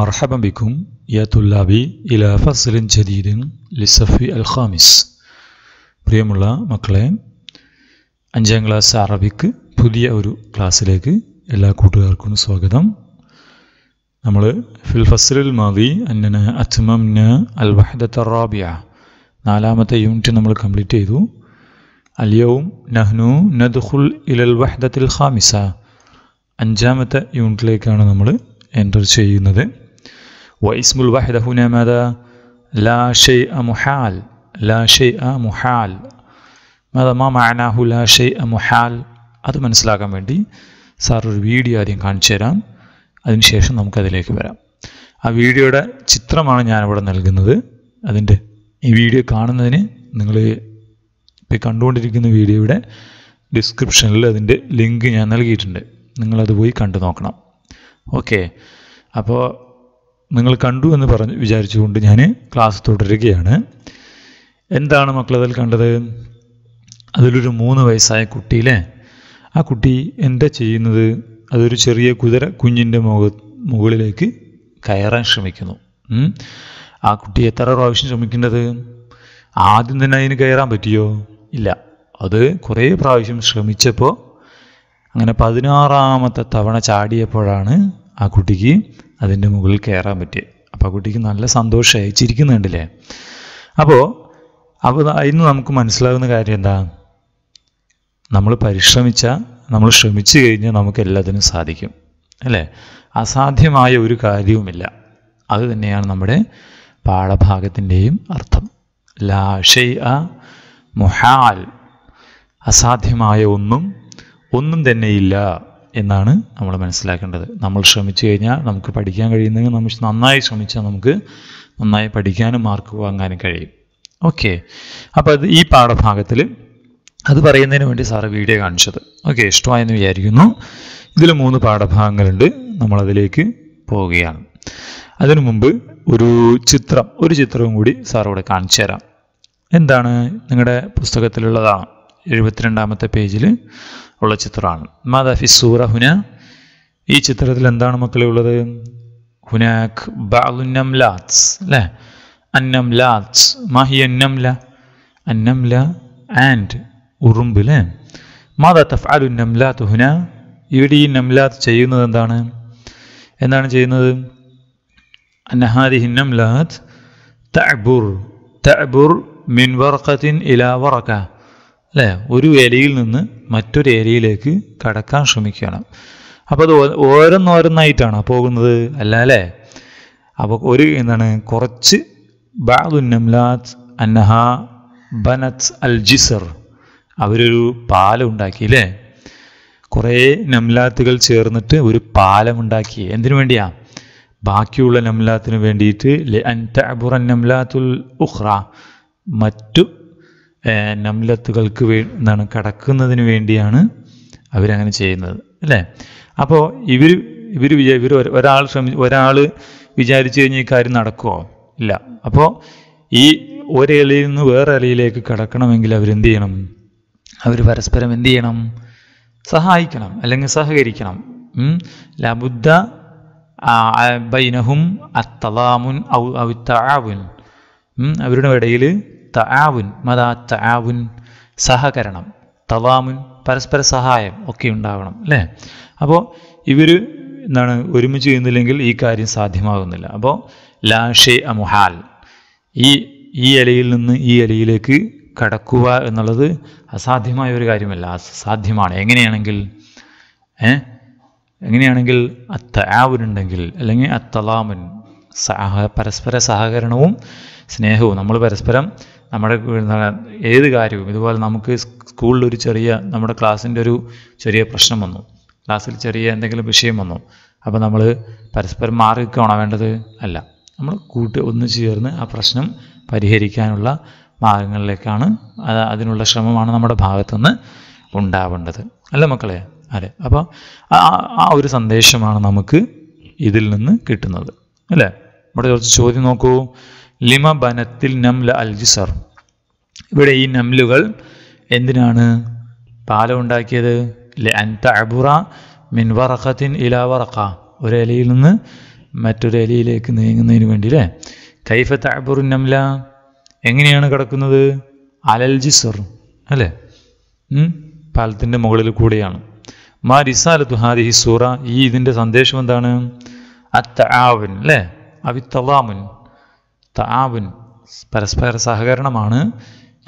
مرحبا بكم يا طلابي ഫസ്ലിൻ فصل جديد للصف الخامس പ്രിയമുള്ള മക്കളെ അഞ്ചാം ക്ലാസ് അറബിക്ക് പുതിയ ഒരു ക്ലാസ്സിലേക്ക് എല്ലാ കൂട്ടുകാർക്കും സ്വാഗതം നമ്മൾ ഫിൽ ഫസലിൽ മാവി അന്നന അച്മംന അൽ വഹദ റാബിയ നാലാമത്തെ യൂണിറ്റ് നമ്മൾ കംപ്ലീറ്റ് ചെയ്തു അലിയവും നഹ്നു നദ്ഖുൽ ഇലൽ വഹദത്തിൽ ഖാമിസ അഞ്ചാമത്തെ യൂണിറ്റിലേക്കാണ് നമ്മൾ എൻ്റർ ചെയ്യുന്നത് واسم الوحدة هنا ماذا؟ لا شيء محال لا شيء محال ماذا ما معناه لا شيء محال അത് മനസ്സിലാക്കാൻ വേണ്ടി സാർ ഒരു വീഡിയോ ആദ്യം കാണിച്ചു തരാം അതിനുശേഷം നമുക്കതിലേക്ക് വരാം ആ വീഡിയോയുടെ ചിത്രമാണ് ഞാനിവിടെ നൽകുന്നത് അതിൻ്റെ ഈ വീഡിയോ കാണുന്നതിന് നിങ്ങൾ ഇപ്പോൾ കണ്ടുകൊണ്ടിരിക്കുന്ന വീഡിയോയുടെ ഡിസ്ക്രിപ്ഷനിൽ അതിൻ്റെ ലിങ്ക് ഞാൻ നൽകിയിട്ടുണ്ട് നിങ്ങളത് പോയി കണ്ടു നോക്കണം ഓക്കെ അപ്പോൾ നിങ്ങൾ കണ്ടു എന്ന് പറഞ്ഞു വിചാരിച്ചുകൊണ്ട് ഞാൻ ക്ലാസ് തുടരുകയാണ് എന്താണ് മക്കളതിൽ കണ്ടത് അതിലൊരു മൂന്ന് വയസ്സായ കുട്ടിയിലെ ആ കുട്ടി എന്താ ചെയ്യുന്നത് അതൊരു ചെറിയ കുതിര കുഞ്ഞിൻ്റെ മുഖ മുകളിലേക്ക് കയറാൻ ശ്രമിക്കുന്നു ആ കുട്ടി എത്ര പ്രാവശ്യം ശ്രമിക്കേണ്ടത് ആദ്യം തന്നെ അതിന് കയറാൻ പറ്റിയോ ഇല്ല അത് കുറേ പ്രാവശ്യം ശ്രമിച്ചപ്പോൾ അങ്ങനെ പതിനാറാമത്തെ തവണ ചാടിയപ്പോഴാണ് ആ കുട്ടിക്ക് അതിൻ്റെ മുകളിൽ കയറാൻ പറ്റിയത് അപ്പോൾ ആ കുട്ടിക്ക് നല്ല സന്തോഷമായി ചിരിക്കുന്നുണ്ടല്ലേ അപ്പോൾ അപ്പോൾ ഇന്ന് നമുക്ക് മനസ്സിലാകുന്ന കാര്യം എന്താ നമ്മൾ പരിശ്രമിച്ച നമ്മൾ ശ്രമിച്ചു കഴിഞ്ഞാൽ നമുക്ക് എല്ലാത്തിനും സാധിക്കും അല്ലേ അസാധ്യമായ ഒരു കാര്യവുമില്ല അത് തന്നെയാണ് നമ്മുടെ പാഠഭാഗത്തിൻ്റെയും അർത്ഥം ലാഷൈ അ മുഹാൽ അസാധ്യമായ ഒന്നും ഒന്നും തന്നെയില്ല എന്നാണ് നമ്മൾ മനസ്സിലാക്കേണ്ടത് നമ്മൾ ശ്രമിച്ചു കഴിഞ്ഞാൽ നമുക്ക് പഠിക്കാൻ കഴിയുന്നെങ്കിൽ നമ്മൾ നന്നായി ശ്രമിച്ചാൽ നമുക്ക് നന്നായി പഠിക്കാനും മാർക്ക് വാങ്ങാനും കഴിയും ഓക്കെ അപ്പോൾ അത് ഈ പാഠഭാഗത്തിൽ അത് പറയുന്നതിന് വേണ്ടി സാറ് വീഡിയോ കാണിച്ചത് ഓക്കെ ഇഷ്ടമായെന്ന് വിചാരിക്കുന്നു ഇതിൽ മൂന്ന് പാഠഭാഗങ്ങളുണ്ട് നമ്മളതിലേക്ക് പോവുകയാണ് അതിനു മുമ്പ് ഒരു ചിത്രം ഒരു ചിത്രവും കൂടി സാറോട് കാണിച്ചു തരാം എന്താണ് നിങ്ങളുടെ പുസ്തകത്തിലുള്ളതാണ് എഴുപത്തിരണ്ടാമത്തെ പേജിൽ ഉള്ള ചിത്രമാണ് മാതാഫി സൂറ ഹുന ഈ ചിത്രത്തിൽ എന്താണ് മക്കളെ ഉള്ളത് ഹുനാഖ് ബാലുനംലാത്സ് അല്ലേ അന്നംലാത്സ് മാഹി അന്നംല അന്നംല ആൻഡ് ഉറുമ്പ് അല്ലേ മാതാ തഫ്അലു നംലാത്ത് ഹുന ഇവിടെ ഈ നംലാത്ത് ചെയ്യുന്നത് എന്താണ് എന്താണ് ചെയ്യുന്നത് അന്നഹാദി നംലാത്ത് തഅബുർ തഅബുർ മിൻ വർക്കത്തിൻ ഇല വറക്ക അല്ലേ ഒരു ഇലയിൽ നിന്ന് മറ്റൊരു ഏരിയയിലേക്ക് കടക്കാൻ ശ്രമിക്കുകയാണ് അപ്പോൾ അത് ഓരോന്നോരോന്നായിട്ടാണ് പോകുന്നത് അല്ലാല്ലേ അപ്പോൾ ഒരു എന്താണ് കുറച്ച് ബാദുന്നംലാത്ത് അന്നഹ ബനത്ത് അൽ ജിസർ അവരൊരു പാലം ഉണ്ടാക്കി അല്ലേ കുറേ നംലാത്തുകൾ ചേർന്നിട്ട് ഒരു ഉണ്ടാക്കി എന്തിനു വേണ്ടിയാ ബാക്കിയുള്ള നംലാത്തിന് വേണ്ടിയിട്ട് അൻ തബുറൻ നംലാത്തുൽ മറ്റു നംലത്തുകൾക്ക് വേ എന്താണ് കടക്കുന്നതിന് വേണ്ടിയാണ് അവരങ്ങനെ ചെയ്യുന്നത് അല്ലേ അപ്പോൾ ഇവർ ഇവർ വിചാ ഇവർ ഒരാൾ ശ്രമി ഒരാൾ വിചാരിച്ചു കഴിഞ്ഞാൽ ഈ കാര്യം നടക്കുമോ ഇല്ല അപ്പോൾ ഈ ഒരിലയിൽ നിന്ന് വേറെ ഇലയിലേക്ക് കടക്കണമെങ്കിൽ അവരെന്ത് ചെയ്യണം അവർ പരസ്പരം എന്ത് ചെയ്യണം സഹായിക്കണം അല്ലെങ്കിൽ സഹകരിക്കണം ലബുദ്ധ ബൈനഹും അത്തലാമുൻ ഔ അവരുടെ ഇടയിൽ തആവുൻ മദാ തആവുൻ സഹകരണം തവാമുൻ പരസ്പര സഹായം ഒക്കെ ഉണ്ടാവണം അല്ലേ അപ്പോൾ ഇവർ എന്താണ് ഒരുമിച്ച് ചെയ്യുന്നില്ലെങ്കിൽ ഈ കാര്യം സാധ്യമാകുന്നില്ല അപ്പോൾ ലാഷേ അമുഹാൽ ഈ ഈ ഇലയിൽ നിന്ന് ഈ ഇലയിലേക്ക് കടക്കുക എന്നുള്ളത് അസാധ്യമായ ഒരു കാര്യമല്ല സാധ്യമാണ് എങ്ങനെയാണെങ്കിൽ ഏ എങ്ങനെയാണെങ്കിൽ ആവുനുണ്ടെങ്കിൽ അല്ലെങ്കിൽ അത്തലാമൻ സഹ പരസ്പര സഹകരണവും സ്നേഹവും നമ്മൾ പരസ്പരം നമ്മുടെ ഏത് കാര്യവും ഇതുപോലെ നമുക്ക് സ്കൂളിൽ ഒരു ചെറിയ നമ്മുടെ ക്ലാസ്സിൻ്റെ ഒരു ചെറിയ പ്രശ്നം വന്നു ക്ലാസ്സിൽ ചെറിയ എന്തെങ്കിലും വിഷയം വന്നു അപ്പോൾ നമ്മൾ പരസ്പരം മാറി നിൽക്കുകയാണോ വേണ്ടത് അല്ല നമ്മൾ കൂട്ട് ഒന്ന് ചേർന്ന് ആ പ്രശ്നം പരിഹരിക്കാനുള്ള മാർഗങ്ങളിലേക്കാണ് അതിനുള്ള ശ്രമമാണ് നമ്മുടെ ഭാഗത്തുനിന്ന് ഉണ്ടാവേണ്ടത് അല്ല മക്കളെ അതെ അപ്പോൾ ആ ഒരു സന്ദേശമാണ് നമുക്ക് ഇതിൽ നിന്ന് കിട്ടുന്നത് അല്ലേ നമ്മുടെ കുറച്ച് ചോദ്യം നോക്കൂ ലിമ ബനത്തിൽ നംല അൽജിസർ ഇവിടെ ഈ നംലുകൾ എന്തിനാണ് പാലം ലെ അൻതഅബുറ മിൻ വറഖത്തിൻ ഇലാ വറഖ ഒരു ഇലയിൽ നിന്ന് മറ്റൊരു ഇലയിലേക്ക് നീങ്ങുന്നതിന് വേണ്ടി അല്ലേ കൈഫ തഅബുറു നംല എങ്ങനെയാണ് കിടക്കുന്നത് അലൽ ജിസർ അല്ലേ പാലത്തിൻ്റെ മുകളിൽ കൂടെയാണ് മാ റിസാലത്തു ഹാദിഹി സൂറ ഈ ഇതിൻ്റെ സന്ദേശം എന്താണ് അത്ത ആവൻ അല്ലേ അവിത്തവാമുൻ താവുൻ പരസ്പര സഹകരണമാണ്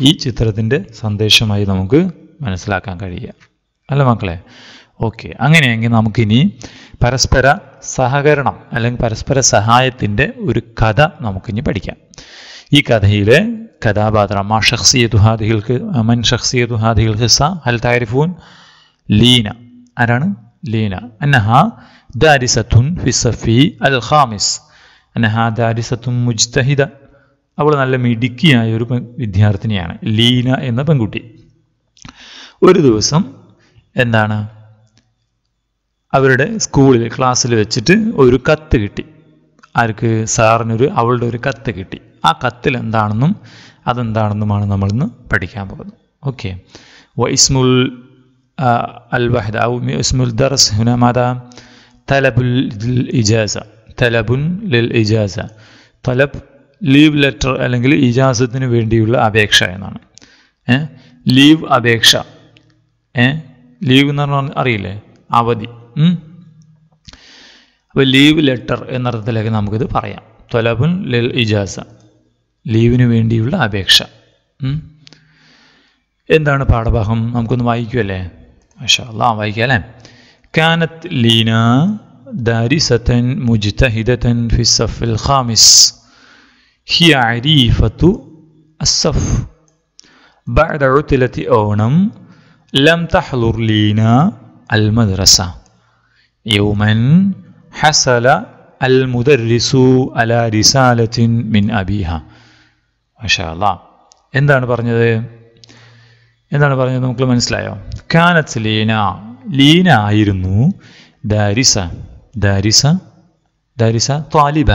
ഈ ചിത്രത്തിൻ്റെ സന്ദേശമായി നമുക്ക് മനസ്സിലാക്കാൻ കഴിയുക അല്ല മക്കളെ ഓക്കെ അങ്ങനെയെങ്കിൽ നമുക്കിനി പരസ്പര സഹകരണം അല്ലെങ്കിൽ പരസ്പര സഹായത്തിൻ്റെ ഒരു കഥ നമുക്കിനി പഠിക്കാം ഈ കഥയിലെ കഥാപാത്രം മാ ഷഖ്സിയതു ദുഹാദികൾക്ക് മൻ ഷഖ്സിയതു ഹാദിഹിൽ ഹിസ ഹൽ താരിഫൂൻ ലീന ആരാണ് ലീന അന്നഹ ദാരിസത്തുൻ ഫിസഫി അൽ ഖാമിസ് അനഹാദാരിസത്തും മുജ്തഹിദ അവൾ നല്ല മിടുക്കിയായ ഒരു വിദ്യാർത്ഥിനിയാണ് ലീന എന്ന പെൺകുട്ടി ഒരു ദിവസം എന്താണ് അവരുടെ സ്കൂളിൽ ക്ലാസ്സിൽ വെച്ചിട്ട് ഒരു കത്ത് കിട്ടി ആർക്ക് സാറിനൊരു അവളുടെ ഒരു കത്ത് കിട്ടി ആ കത്തിൽ എന്താണെന്നും അതെന്താണെന്നുമാണ് നമ്മളിന്ന് പഠിക്കാൻ പോകുന്നത് ഓക്കെ വൈസ്മുൽ അൽ വഹദ ഇസ്മുൽ ദർസ് ഹുനമാദ തലബുൽ ഇജാസ തലബുൻ ലിൽ ഇജാസ തലബ് ലീവ് ലെറ്റർ അല്ലെങ്കിൽ ഇജാസത്തിന് വേണ്ടിയുള്ള അപേക്ഷ എന്നാണ് ഏ ലീവ് അപേക്ഷ ഏ ലീവ് എന്ന് പറഞ്ഞാൽ അറിയില്ലേ അവധി അപ്പോൾ ലീവ് ലെറ്റർ എന്നർത്ഥത്തിലേക്ക് നമുക്കിത് പറയാം തൊലബുൻ ലിൽ ഇജാസ ലീവിന് വേണ്ടിയുള്ള അപേക്ഷ എന്താണ് പാഠഭാഗം നമുക്കൊന്ന് വായിക്കുമല്ലേ മാഷാ അല്ല വായിക്കാം അല്ലേ കാനത്ത് ലീന دارسة مجتهدة في الصف الخامس هي عريفة الصف بعد عطلة أونم لم تحضر لينا المدرسة يوما حصل المدرس على رسالة من أبيها ما شاء الله എന്താണ് പറഞ്ഞത് എന്താണ് പറഞ്ഞത് നമുക്ക് മനസ്സിലായോ കാനത്ത് ലീന ലീന ആയിരുന്നു ദാരിസ ദാരിസ ദാരിസ ത്വാലിബ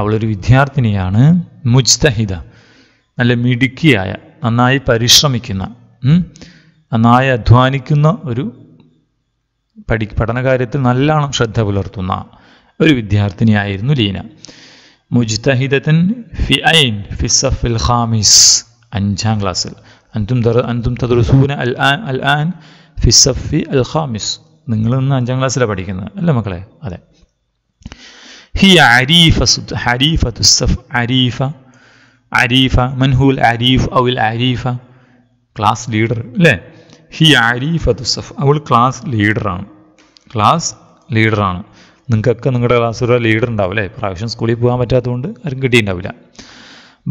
അവളൊരു വിദ്യാർത്ഥിനിയാണ് മുജ്തഹിദ നല്ല മിടുക്കിയായ നന്നായി പരിശ്രമിക്കുന്ന നന്നായി അധ്വാനിക്കുന്ന ഒരു പഠി പഠനകാര്യത്തിൽ നല്ലോണം ശ്രദ്ധ പുലർത്തുന്ന ഒരു വിദ്യാർത്ഥിനിയായിരുന്നു ലീന മുജ്തഹിദത്തിൻ ഫി ഐൻ ഫിസഫിൽ ഖാമിസ് അഞ്ചാം ക്ലാസ്സിൽ അൻതും അൻതും തദ്റുസൂന അൽ ആൻ അൽ ആൻ ഫിസഫി അൽ ഖാമിസ് നിങ്ങൾ അഞ്ചാം ക്ലാസ്സിലാണ് പഠിക്കുന്നത് അല്ലേ മക്കളെ അതെ ഹി അരീഫ ഹരീഫ തുസഫ് അരീഫ അരീഫ മൻഹുൽ അരീഫ് ഔൽ അരീഫ ക്ലാസ് ലീഡർ അല്ലേ ഹി അരീഫ തുസഫ് അവൾ ക്ലാസ് ലീഡറാണ് ക്ലാസ് ലീഡറാണ് നിങ്ങൾക്കൊക്കെ നിങ്ങളുടെ ക്ലാസ് ഒരു ലീഡർ അല്ലേ പ്രാവശ്യം സ്കൂളിൽ പോകാൻ പറ്റാത്തതുകൊണ്ട് ആരും കിട്ടിയിട്ടുണ്ടാവില്ല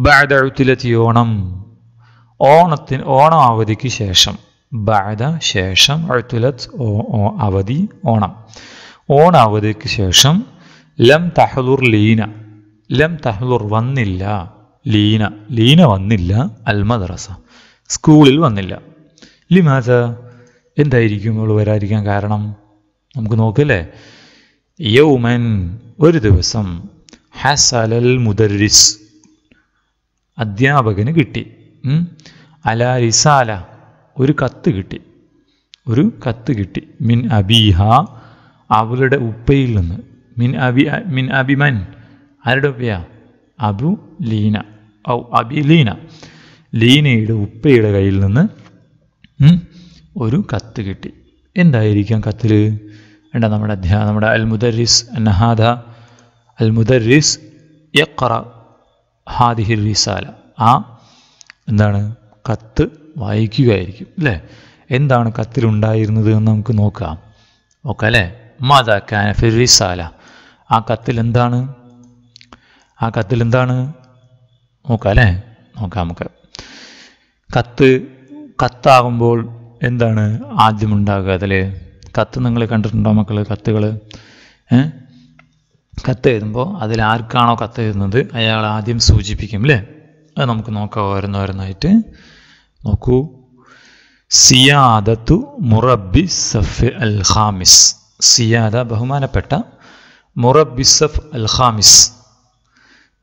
ബാദഴുത്തിലെത്തി ഓണം ഓണത്തിന് ഓണം അവധിക്ക് ശേഷം ബാദ ശേഷം അഴുത്തുലത്ത് അവധി ഓണം ഓണാവധിക്ക് ശേഷം ലം തഹലുർ ലീന ലം തഹലുർ വന്നില്ല ലീന ലീന വന്നില്ല അൽ മദ്രസ സ്കൂളിൽ വന്നില്ല ലിമാസ എന്തായിരിക്കും ഇവൾ വരാതിരിക്കാൻ കാരണം നമുക്ക് നോക്കല്ലേ യൗമൻ ഒരു ദിവസം ഹസലൽ മുദരിസ് അധ്യാപകന് കിട്ടി അല റിസാല ഒരു കത്ത് കിട്ടി ഒരു കത്ത് കിട്ടി മിൻ അബീഹ അവളുടെ ഉപ്പയിൽ നിന്ന് മിൻ അബി മിൻ അബിമൻ ആരുടെ ഉപ്പയാ അബു ലീന ഔ അബി ലീന ലീനയുടെ ഉപ്പയുടെ കയ്യിൽ നിന്ന് ഒരു കത്ത് കിട്ടി എന്തായിരിക്കാം കത്തിൽ വേണ്ട നമ്മുടെ അധ്യാ നമ്മുടെ അൽ മുദരിസ് നഹാദ അൽ മുദരിസ് യഖറ ഹാദിഹിർ റിസാല ആ എന്താണ് കത്ത് വായിക്കുകയായിരിക്കും അല്ലേ എന്താണ് കത്തിലുണ്ടായിരുന്നത് എന്ന് നമുക്ക് നോക്കാം ഓക്കെ അല്ലേ മാതാ കാനഫിർ ആ കത്തിൽ എന്താണ് ആ കത്തിൽ എന്താണ് നോക്കാം അല്ലേ നോക്കാം നമുക്ക് കത്ത് കത്താകുമ്പോൾ എന്താണ് ആദ്യം ഉണ്ടാകുക അതിൽ കത്ത് നിങ്ങൾ കണ്ടിട്ടുണ്ടോ മക്കൾ കത്തുകൾ കത്ത് എഴുതുമ്പോൾ അതിൽ ആർക്കാണോ കത്ത് എഴുതുന്നത് അയാൾ ആദ്യം സൂചിപ്പിക്കും അല്ലേ അത് നമുക്ക് നോക്കാം ഓരോന്നോരോന്നായിട്ട് നോക്കൂ സിയാദത്തു മുറബി സഫ് അൽ ഖാമിസ് സിയാദ ബഹുമാനപ്പെട്ട മുറബിസഫ് അൽ ഖാമിസ്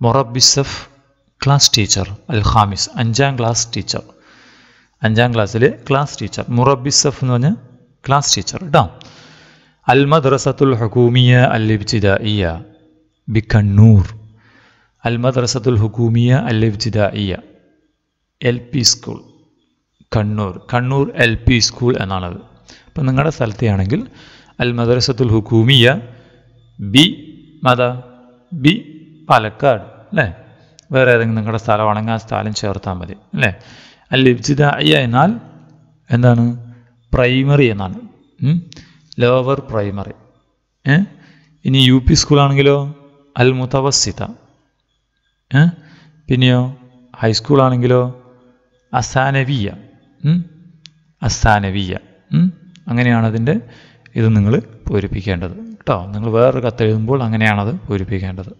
മുറബിസഫ് ക്ലാസ് ടീച്ചർ അൽ ഖാമിസ് അഞ്ചാം ക്ലാസ് ടീച്ചർ അഞ്ചാം ക്ലാസ്സിലെ ക്ലാസ് ടീച്ചർ മുറബിസഫ് എന്ന് പറഞ്ഞ ക്ലാസ് ടീച്ചർ കേട്ടോ അൽ മദ്രസത്തുൽ ഹുക്കൂമിയ അൽ ഇബ്തിദായിയ ബി കണ്ണൂർ അൽ മദ്രസത്തുൽ ഹുക്കൂമിയ അൽ ഇബ്തിദായിയ L P school Kannur Kannur L P school എന്നാണത് അപ്പം നിങ്ങളുടെ സ്ഥലത്തെയാണെങ്കിൽ അൽ മദ്രസത്തുൽ ഹുക്കൂമിയ ബി മത ബി പാലക്കാട് അല്ലേ വേറെ ഏതെങ്കിലും നിങ്ങളുടെ സ്ഥലമാണെങ്കിൽ ആ സ്ഥലം ചേർത്താൽ മതി അല്ലേ അൽ അയ്യ എന്നാൽ എന്താണ് പ്രൈമറി എന്നാണ് ലോവർ പ്രൈമറി ഇനി യു പി സ്കൂളാണെങ്കിലോ അൽ മുതവസിത പിന്നെയോ ഹൈസ്കൂളാണെങ്കിലോ അസാനവിയ അസ്ഥാനവീയ അങ്ങനെയാണ് അതിൻ്റെ ഇത് നിങ്ങൾ പൂരിപ്പിക്കേണ്ടത് കേട്ടോ നിങ്ങൾ വേറൊരു കത്തെഴുതുമ്പോൾ അങ്ങനെയാണത് പൂരിപ്പിക്കേണ്ടത്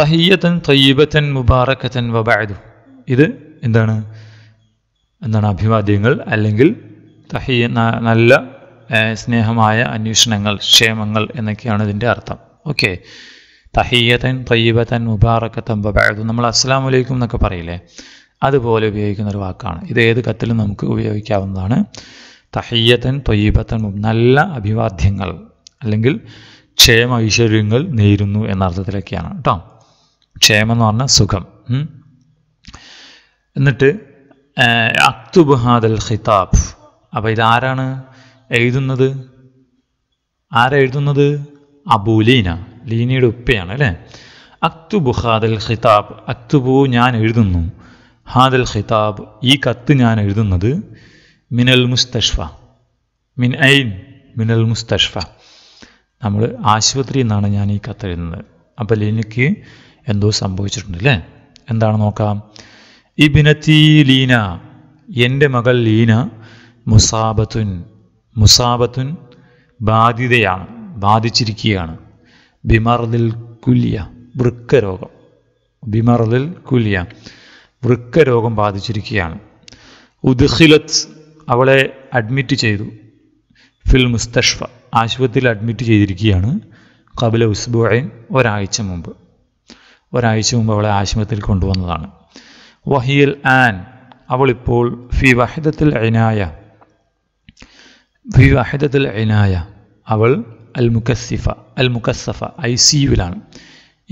തഹിയത്തൻ തയ്യബത്തൻ മുബാറക്കത്തൻ വബായതു ഇത് എന്താണ് എന്താണ് അഭിവാദ്യങ്ങൾ അല്ലെങ്കിൽ തഹിയ നല്ല സ്നേഹമായ അന്വേഷണങ്ങൾ ക്ഷേമങ്ങൾ എന്നൊക്കെയാണ് ഇതിൻ്റെ അർത്ഥം ഓക്കെ തഹിയത്തൻ തയ്യബത്തൻ മുബാറക്കത്തൻ വബായതു നമ്മൾ അസ്സാം വലൈക്കും എന്നൊക്കെ പറയില്ലേ അതുപോലെ ഉപയോഗിക്കുന്ന ഒരു വാക്കാണ് ഇത് ഏത് കത്തിലും നമുക്ക് ഉപയോഗിക്കാവുന്നതാണ് തഹയ്യത്തൻ തൊയ്യപ്പത്തൻ നല്ല അഭിവാദ്യങ്ങൾ അല്ലെങ്കിൽ ക്ഷേമ ഐശ്വര്യങ്ങൾ നേരുന്നു എന്ന അർത്ഥത്തിലൊക്കെയാണ് കേട്ടോ ക്ഷേമം എന്ന് പറഞ്ഞാൽ സുഖം എന്നിട്ട് അക്തുബ് ഹാദൽ ഖിതാബ് അപ്പോൾ ഇതാരാണ് എഴുതുന്നത് ആരെഴുതുന്നത് അബൂലീന ലീനയുടെ ഉപ്പയാണ് അല്ലേ അക്തുബു ഹാദൽ ഖിതാബ് അക്തുബു ഞാൻ എഴുതുന്നു ഹാദൽ ഖിതാബ് ഈ കത്ത് ഞാൻ എഴുതുന്നത് മിനൽ മുസ്തഷ്ഫ മിൻ ഐൻ മിനൽ മുസ്തഷ്ഫ നമ്മൾ ആശുപത്രിയിൽ നിന്നാണ് ഞാൻ ഈ കത്ത് എഴുതുന്നത് അപ്പോൾ എനിക്ക് എന്തോ സംഭവിച്ചിട്ടുണ്ട് അല്ലേ എന്താണ് നോക്കാം ഇബിനത്തി ലീന എൻ്റെ മകൾ ലീന മുസാബത്തുൻ മുസാബത്തുൻ ബാധിതയാണ് ബാധിച്ചിരിക്കുകയാണ് കുലിയ വൃക്ക വൃക്കരോഗം ബിമർദിൽ കുലിയ വൃക്കരോഗം ബാധിച്ചിരിക്കുകയാണ് ഉദ്ഹിലത്ത് അവളെ അഡ്മിറ്റ് ചെയ്തു ഫിൽ മുസ്തഷ്ഫ ആശുപത്രിയിൽ അഡ്മിറ്റ് ചെയ്തിരിക്കുകയാണ് കബില ഉസ്ബോയിൻ ഒരാഴ്ച മുമ്പ് ഒരാഴ്ച മുമ്പ് അവളെ ആശുപത്രിയിൽ കൊണ്ടുവന്നതാണ് വഹിയൽ ആൻ അവളിപ്പോൾ ഫി വഹിദത്തിൽ അനായ ഫി വഹിദത്തിൽ അനായ അവൾ അൽ മുക്കസിഫ അൽ മുക്കസഫ ഐ സി യുവിലാണ്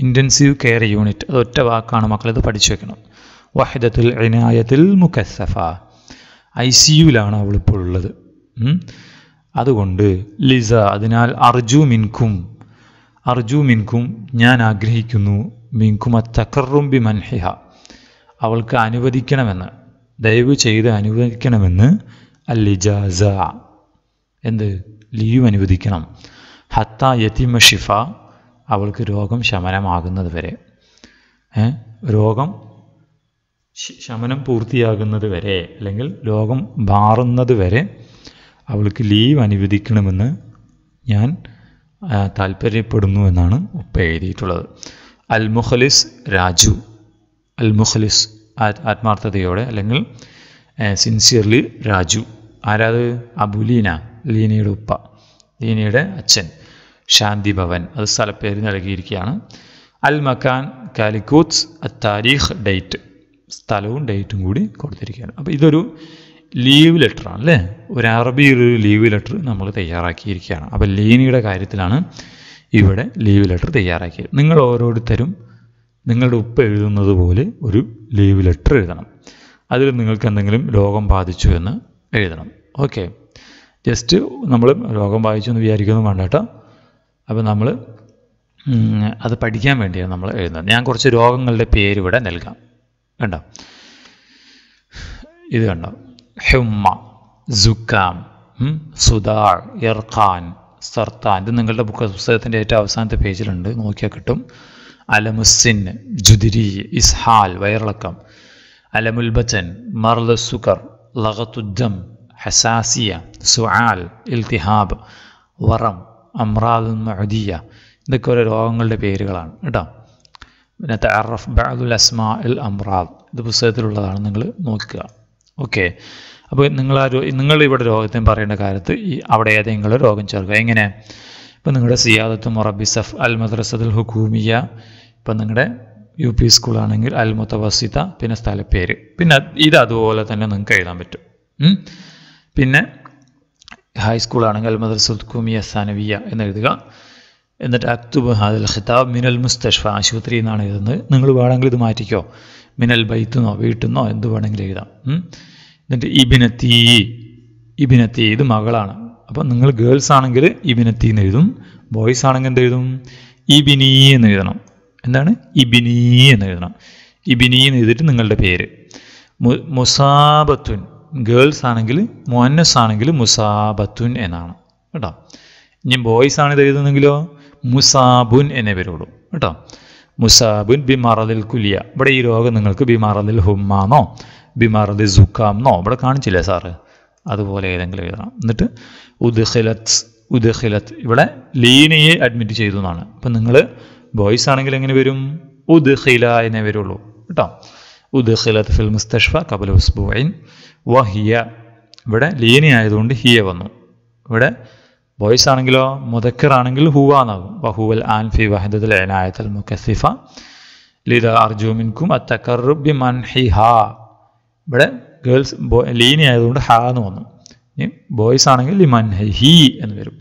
ഇൻറ്റൻസീവ് കെയർ യൂണിറ്റ് അതൊറ്റ വാക്കാണ് മക്കളത് പഠിച്ചു വെക്കണം വഹിദത്തുൽ ഇനായത്തിൽ മുക്കസഫ ഐ സി യുവിലാണ് അവളിപ്പോൾ ഉള്ളത് അതുകൊണ്ട് ലിസ അതിനാൽ അർജു മിൻകും അർജു മിൻകും ഞാൻ ആഗ്രഹിക്കുന്നു മിൻകും അത്തക്കറുംബി മൻഹിഹ അവൾക്ക് അനുവദിക്കണമെന്ന് ദയവ് ചെയ്ത് അനുവദിക്കണമെന്ന് അല്ലിജാസ എന്ത് ലീവ് അനുവദിക്കണം ഹത്ത യതിമ ഷിഫ അവൾക്ക് രോഗം ശമനമാകുന്നത് വരെ രോഗം ശമനം പൂർത്തിയാകുന്നത് വരെ അല്ലെങ്കിൽ ലോകം മാറുന്നത് വരെ അവൾക്ക് ലീവ് അനുവദിക്കണമെന്ന് ഞാൻ താല്പര്യപ്പെടുന്നു എന്നാണ് ഉപ്പ എഴുതിയിട്ടുള്ളത് അൽമുഖലിസ് രാജു അൽമുഖലിസ് ആത്മാർത്ഥതയോടെ അല്ലെങ്കിൽ സിൻസിയർലി രാജു ആരാത് അബുലീന ലീനയുടെ ഉപ്പ ലീനയുടെ അച്ഛൻ ശാന്തി ഭവൻ അത് സ്ഥലപ്പേര് നൽകിയിരിക്കുകയാണ് അൽ മക്കാൻ കാലിക്കൂത്ത് അ താരീഖ് ഡേറ്റ് സ്ഥലവും ഡേറ്റും കൂടി കൊടുത്തിരിക്കുകയാണ് അപ്പോൾ ഇതൊരു ലീവ് ലെറ്ററാണ് അല്ലേ ഒരു അറബി ഒരു ലീവ് ലെറ്റർ നമ്മൾ തയ്യാറാക്കിയിരിക്കുകയാണ് അപ്പോൾ ലീനിയുടെ കാര്യത്തിലാണ് ഇവിടെ ലീവ് ലെറ്റർ തയ്യാറാക്കിയത് നിങ്ങൾ ഓരോരുത്തരും നിങ്ങളുടെ ഉപ്പ് എഴുതുന്നത് പോലെ ഒരു ലീവ് ലെറ്റർ എഴുതണം അതിൽ നിങ്ങൾക്ക് എന്തെങ്കിലും രോഗം ബാധിച്ചു എന്ന് എഴുതണം ഓക്കെ ജസ്റ്റ് നമ്മൾ രോഗം ബാധിച്ചു എന്ന് വിചാരിക്കുന്നു വേണ്ട കേട്ടോ അപ്പോൾ നമ്മൾ അത് പഠിക്കാൻ വേണ്ടിയാണ് നമ്മൾ എഴുതുന്നത് ഞാൻ കുറച്ച് രോഗങ്ങളുടെ പേര് ഇവിടെ നൽകാം കണ്ടോ ഇത് കണ്ടോ ഹുമ്മ സുക്കാം സുദാർ ഇർഖാൻ സർത്താൻ ഇത് നിങ്ങളുടെ ബുക്ക് പുസ്തകത്തിൻ്റെ ഏറ്റവും അവസാനത്തെ പേജിലുണ്ട് നോക്കിയാൽ കിട്ടും അലമുസിൻ ജുദിരി ഇസ്ഹാൽ വയറിളക്കം അലമുൽ ബച്ചൻ മർല സുക്കർ ലഹത്തുദ്ദം ഹസാസിയ സുആൽ ഇൽത്തിഹാബ് വറം അമ്രാദുൽ മഹദിയ ഇതൊക്കെ ഓരോ രോഗങ്ങളുടെ പേരുകളാണ് കേട്ടോ പിന്നെ തഅറഫ് ബഅദുൽ അസ്മാ ഇൽ അമ്രാദ് ഇത് പുസ്തകത്തിലുള്ളതാണ് നിങ്ങൾ നോക്കുക ഓക്കെ അപ്പോൾ നിങ്ങൾ ആ രോ നിങ്ങൾ ഇവിടെ രോഗത്തിന് പറയേണ്ട കാര്യത്ത് ഈ അവിടെ ഏതെങ്കിലും രോഗം ചേർക്കുക എങ്ങനെ ഇപ്പം നിങ്ങളുടെ സിയാദത്ത് മൊറബി സഫ് അൽ മദ്രസത്തുൽ ഹുക്കൂമിയ ഇപ്പം നിങ്ങളുടെ യു പി സ്കൂളാണെങ്കിൽ അൽ മുത്തവസിത പിന്നെ സ്ഥലപ്പേര് പിന്നെ ഇത് അതുപോലെ തന്നെ നിങ്ങൾക്ക് എഴുതാൻ പറ്റും പിന്നെ ഹൈസ്കൂളാണെങ്കിൽ അൽ മദ്രസുൽ കുമിയ സനവിയ എന്ന് എഴുതുക എന്നിട്ട് അക്തുബ് ഹാദൽ ഖിതാബ് മിനൽ മുസ്തഷ്ഫ ആശുപത്രി എന്നാണ് എഴുതുന്നത് നിങ്ങൾ വേണമെങ്കിൽ ഇത് മാറ്റിക്കോ മിനൽ ബൈത്തുന്നോ വീട്ടുന്നോ എന്ത് വേണമെങ്കിലും എഴുതാം എന്നിട്ട് ഇബിനത്തീ ഇബിനത്തി ഇത് മകളാണ് അപ്പം നിങ്ങൾ ഗേൾസ് ആണെങ്കിൽ ഇബിനത്തി എന്ന് എഴുതും ബോയ്സ് ആണെങ്കിൽ എന്ത് എഴുതും ഇബിനി എന്ന് എഴുതണം എന്താണ് ഇബിനീ എന്ന് എഴുതണം ഇബിനീ എന്ന് എഴുതിയിട്ട് നിങ്ങളുടെ പേര് മുസാബത്തുൻ ഗേൾസ് ആണെങ്കിൽ മുഹന്നസ് ആണെങ്കിൽ മുസാബത്തുൻ എന്നാണ് കേട്ടോ ഇനി ബോയ്സ് ആണ് ഇത് എഴുതുന്നെങ്കിലോ മുസാബുൻ എന്നിവരോടും കേട്ടോ മുസാബുൻ ബിമാറലിൽ കുലിയ ഇവിടെ ഈ രോഗം നിങ്ങൾക്ക് ബിമാറലിൽ ഹുമ്മാന്നോ ബിമാറലിൽ സുഖാംന്നോ ഇവിടെ കാണിച്ചില്ലേ സാറ് അതുപോലെ ഏതെങ്കിലും എഴുതണം എന്നിട്ട് ഉദ്ഖിലത്ത് ഉദ്ഖിലത്ത് ഇവിടെ ലീനയെ അഡ്മിറ്റ് ചെയ്തു എന്നാണ് അപ്പം നിങ്ങൾ ബോയ്സ് ആണെങ്കിൽ എങ്ങനെ വരും ഉദ്ഹില എന്നേ വരുള്ളൂ കേട്ടോ ഉദ്ഖിലത്ത് ഫിൽ മുസ്തഷ്ഫ കപൽ ഉസ്ബുഐൻ വ ഹിയ ഇവിടെ ലീനയായതുകൊണ്ട് ഹിയ വന്നു ഇവിടെ ബോയ്സ് ആണെങ്കിലോ മുതക്കിറാണെങ്കിൽ ഹുവ ഹൂവാന്നാകും ബഹുവൽ ആൻ വഹദത്തിൽ ഏനായത്തൽ മുക്കസിഫ ലിദ അർജുമിൻകും അത്തക്കറുബി മൻഹി ഹി ഹാ ഇവിടെ ഗേൾസ് ലീനി ആയതുകൊണ്ട് ഹാ എന്ന് വന്നു ഇനി ബോയ്സ് ആണെങ്കിൽ ലിമൻ ഹി എന്ന് വരും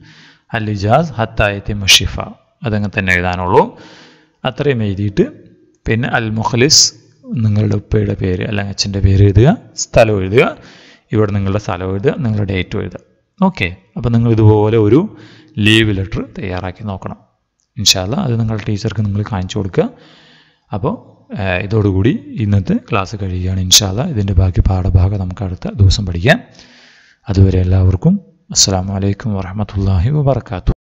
അല്ലിജാസ് ഹത്തായത്തി മുഷിഫ അതങ്ങനെ തന്നെ എഴുതാനുള്ളൂ അത്രയും എഴുതിയിട്ട് പിന്നെ അൽ മുഖലിസ് നിങ്ങളുടെ ഉപ്പയുടെ പേര് അല്ലെങ്കിൽ അച്ഛൻ്റെ പേര് എഴുതുക സ്ഥലം എഴുതുക ഇവിടെ നിങ്ങളുടെ സ്ഥലം എഴുതുക നിങ്ങളുടെ ഡേറ്റും എഴുതുക ഓക്കെ അപ്പോൾ നിങ്ങൾ ഇതുപോലെ ഒരു ലീവ് ലെറ്റർ തയ്യാറാക്കി നോക്കണം ഇൻഷാല്ല അത് നിങ്ങളുടെ ടീച്ചർക്ക് നിങ്ങൾ കാണിച്ചു കൊടുക്കുക അപ്പോൾ ഇതോടുകൂടി ഇന്നത്തെ ക്ലാസ് കഴിയുകയാണ് ഇൻഷാല്ല ഇതിൻ്റെ ബാക്കി പാഠഭാഗം നമുക്ക് അടുത്ത ദിവസം പഠിക്കാം അതുവരെ എല്ലാവർക്കും അസ്സാം വലൈക്കും വാഹമത്തല്ലാഹി വാബർക്കാത്തു